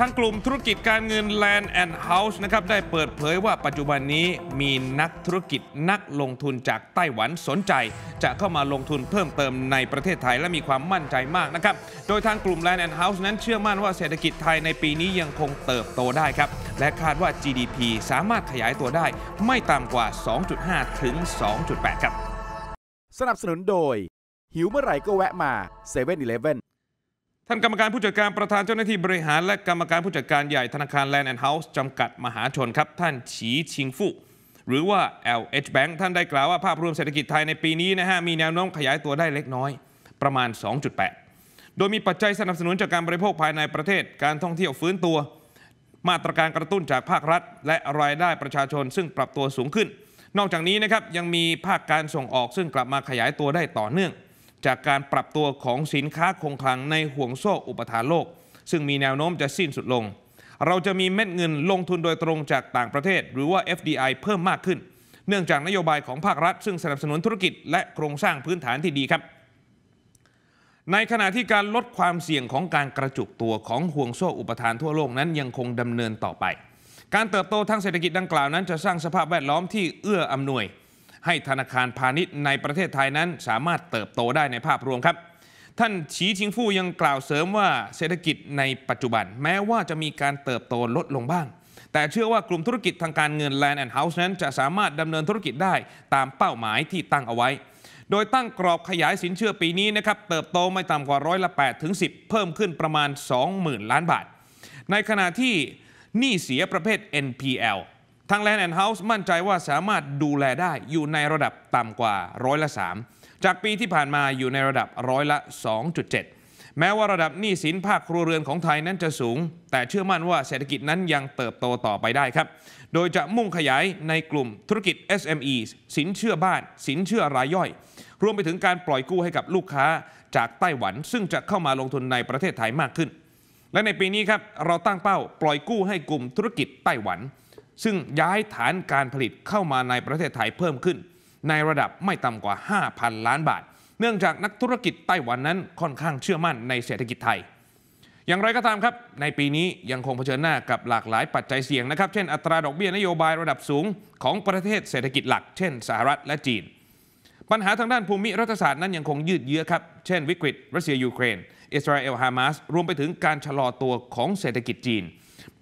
ทางกลุ่มธุรกิจการเงิน Land and House นะครับได้เปิดเผยว่าปัจจุบันนี้มีนักธุรกิจนักลงทุนจากไต้หวันสนใจ จะเข้ามาลงทุนเพิ่มเติมในประเทศไทยและมีความมั่นใจมากนะครับโดยทางกลุ่ม Land and House นั้นเชื่อมั่นว่าเศรษฐกิจไทยในปีนี้ยังคงเติบโตได้ครับและคาดว่า GDP สามารถขยายตัวได้ไม่ต่ำกว่า 2.5 ถึง 2.8 ครับ สนับสนุนโดย หิวเมื่อไหร่ก็แวะมา7 e เ e ่ e อท่านกรรมการผู้จัดการประธานเจ้าหน้าที่บริหารและกรรมการผู้จัดการใหญ่ธนาคารแลนด์แอนด์เฮาส์จำกัดมหาชนครับท่านฉีชิงฟู่หรือว่า LH Bank ท่านได้กล่าวว่าภาพรวมเศรษฐกิจไทยในปีนี้นะฮะมีแนวโน้มขยายตัวได้เล็กน้อย ประมาณ 2.8 โดยมีปัจจัยสนับสนุนจากการบริโภคภายในประเทศ การท่องเที่ยวฟื้นตัว มาตรการกระตุ้นจากภาครัฐ และรายได้ประชาชนซึ่งปรับตัวสูงขึ้น นอกจากนี้นะครับยังมีภาคการส่งออกซึ่งกลับมาขยายตัวได้ต่อเนื่องจากการปรับตัวของสินค้าคงคลังในห่วงโซ่อุปทานโลก ซึ่งมีแนวโน้มจะสิ้นสุดลง เราจะมีเม็ดเงินลงทุนโดยตรงจากต่างประเทศหรือว่า FDI เพิ่มมากขึ้น เนื่องจากนโยบายของภาครัฐ ซึ่งสนับสนุนธุรกิจและโครงสร้างพื้นฐานที่ดีครับ ในขณะที่การลดความเสี่ยงของการกระจุกตัวของห่วงโซ่อุปทานทั่วโลกนั้นยังคงดำเนินต่อไป การเติบโตทางเศรษฐกิจดังกล่าวนั้น จะสร้างสภาพแวดล้อมที่เอื้ออำนวยให้ธนาคารพาณิชย์ในประเทศไทยนั้นสามารถเติบโตได้ในภาพรวมครับ ท่านชีชิงฟู่ยังกล่าวเสริมว่าเศรษฐกิจในปัจจุบัน แม้ว่าจะมีการเติบโตลดลงบ้าง แต่เชื่อว่ากลุ่มธุรกิจทางการเงิน Land and House นั้น จะสามารถดำเนินธุรกิจได้ตามเป้าหมายที่ตั้งเอาไว้ โดยตั้งกรอบขยายสินเชื่อปีนี้นะครับเติบโตไม่ต่ำกว่าร้อยละ8ถึง10เพิ่มขึ้นประมาณ 20,000ล้านบาท ในขณะที่หนี้เสียประเภท NPL ทางด์แอนด์เฮาส์มั่นใจว่าสามารถดูแลได้อยู่ในระดับต่ำกว่าร้อยละ3 จากปีที่ผ่านมาอยู่ในระดับร้อยละ 2.7 แม้ว่าระดับหนี้สินภาคครัวเรือนของไทยนั้นจะสูง แต่เชื่อมั่นว่าเศรษฐกิจนั้นยังเติบโตต่อไปได้ครับ โดยจะมุ่งขยายในกลุ่มธุรกิจ SME สินเชื่อบ้าน สินเชื่อรายย่อย รวมไปถึงการปล่อยกู้ให้กับลูกค้าจากไต้หวันซึ่งจะเข้ามาลงทุนในประเทศไทยมากขึ้น และในปีนี้ครับเราตั้งเป้าปล่อยกู้ให้กลุ่มธุรกิจไต้หวันซึ่งย้ายฐานการผลิตเข้ามาในประเทศไทยเพิ่มขึ้น ในระดับไม่ต่ำกว่า 5,000 ล้านบาท เนื่องจากนักธุรกิจไต้หวันนั้นค่อนข้างเชื่อมั่นในเศรษฐกิจไทย อย่างไรก็ตามครับ ในปีนี้ยังคงเผชิญหน้ากับหลากหลายปัจจัยเสี่ยงนะครับ เช่นอัตราดอกเบี้ยนโยบายระดับสูงของประเทศเศรษฐกิจหลัก เช่นสหรัฐและจีน ปัญหาทางด้านภูมิรัฐศาสตร์นั้นยังคงยืดเยื้อครับ เช่นวิกฤตรัสเซียยูเครน อิสราเอลฮามาส รวมไปถึงการชะลอตัวของเศรษฐกิจจีน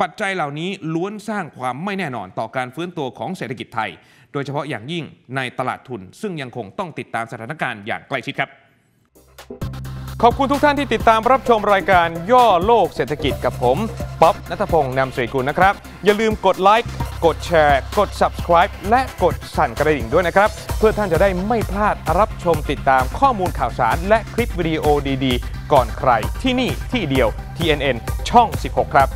ปัจจัยเหล่านี้ล้วนสร้างความไม่แน่นอนต่อการฟื้นตัวของเศรษฐกิจไทย โดยเฉพาะอย่างยิ่งในตลาดทุน ซึ่งยังคงต้องติดตามสถานการณ์อย่างใกล้ชิดครับ ขอบคุณทุกท่านที่ติดตามรับชมรายการย่อโลกเศรษฐกิจกับผม ป๊อบนัทพงศ์นำสุริกุลนะครับ อย่าลืมกดไลค์กดแชร์กด subscribe และกดสั่นกระดิ่งด้วยนะครับ เพื่อท่านจะได้ไม่พลาดรับชมติดตามข้อมูลข่าวสาร และคลิปวิดีโอดีๆ ก่อนใคร ที่นี่ที่เดียว TNN ช่อง 16 ครับ